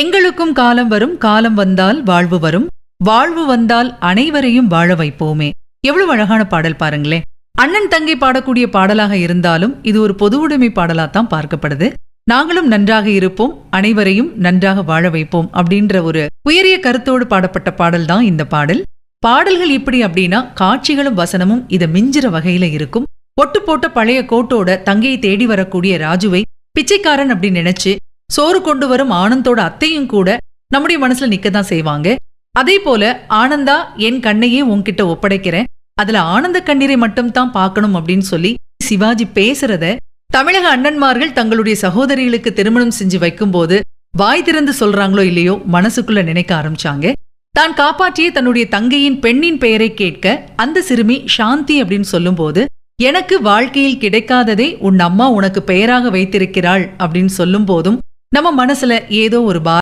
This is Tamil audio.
எங்களுக்கும் காலம் வரும் காலம் வந்தால் வாழ்வு வரும் வாழ்வு வந்தால் அனைவரையும் வாழ வைப்போமே எவ்வளவு அழகான பாடல் பாருங்களேன் அண்ணன் தங்கை பாடக்கூடிய பாடலாக இருந்தாலும் இது ஒரு பொதுவுடைமை பாடலாத்தான் பார்க்கப்படுது நாங்களும் நன்றாக இருப்போம் அனைவரையும் நன்றாக வாழ வைப்போம் அப்படின்ற ஒரு உயரிய கருத்தோடு பாடப்பட்ட பாடல் தான் இந்த பாடல் பாடல்கள் இப்படி அப்படின்னா காட்சிகளும் வசனமும் இதை மிஞ்சிற வகையில இருக்கும் ஒட்டு போட்ட பழைய கோட்டோட தங்கையை தேடி வரக்கூடிய ராஜுவை பிச்சைக்காரன் அப்படின்னு நினைச்சு சோறு கொண்டு வரும் ஆனந்தோட அத்தையும் கூட நம்முடைய மனசுல நிக்க தான் செய்வாங்க அதே போல ஆனந்தா என் கண்ணையே உன்கிட்ட ஒப்படைக்கிறேன் அதுல ஆனந்த கண்ணீரை மட்டும் தான் பார்க்கணும் அப்படின்னு சொல்லி சிவாஜி பேசுறத தமிழக அண்ணன்மார்கள் தங்களுடைய சகோதரிகளுக்கு திருமணம் செஞ்சு வைக்கும்போது வாய் திறந்து சொல்றாங்களோ இல்லையோ மனசுக்குள்ள நினைக்க ஆரம்பிச்சாங்க தான் காப்பாற்றிய தன்னுடைய தங்கையின் பெண்ணின் பெயரை கேட்க அந்த சிறுமி சாந்தி அப்படின்னு சொல்லும்போது எனக்கு வாழ்க்கையில் கிடைக்காததை உன் அம்மா உனக்கு பெயராக வைத்திருக்கிறாள் அப்படின்னு சொல்லும் போதும் நம்ம மனசுல ஏதோ ஒரு பா